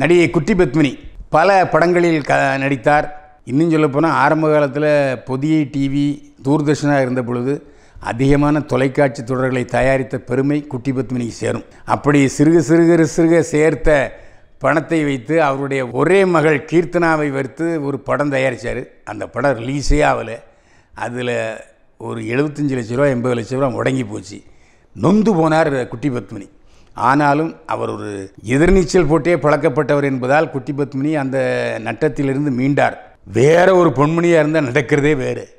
நடிகை குட்டி பத்மினி பல படங்களில் க நடித்தார் இன்னும் சொல்லப்போனால் ஆரம்ப காலத்தில் புதிய டிவி தூர்தர்ஷனாக இருந்த பொழுது அதிகமான தொலைக்காட்சி தொடர்களை தயாரித்த பெருமை குட்டி பத்மினிக்கு சேரும் அப்படி சிறுக சிறுக சிறுக சேர்த்த பணத்தை வைத்து அவருடைய ஒரே மகள் கீர்த்தனாவை வைத்து ஒரு படம் தயாரித்தார் அந்த படம் ரிலீஸே ஆகலை அதில் ஒரு எழுபத்தஞ்சி லட்ச ரூபா எண்பது லட்ச ரூபா முடங்கி போச்சு நொந்து போனார் குட்டி பத்மினி ஆனாலும் அவர் ஒரு எதிர்நீச்சல் போட்டே பழக்கப்பட்டவர் என்பதால் குட்டி பத்மினி அந்த நட்டத்திலிருந்து மீண்டார் வேற ஒரு பொன்மணியாக இருந்தால் நடக்கிறதே வேறு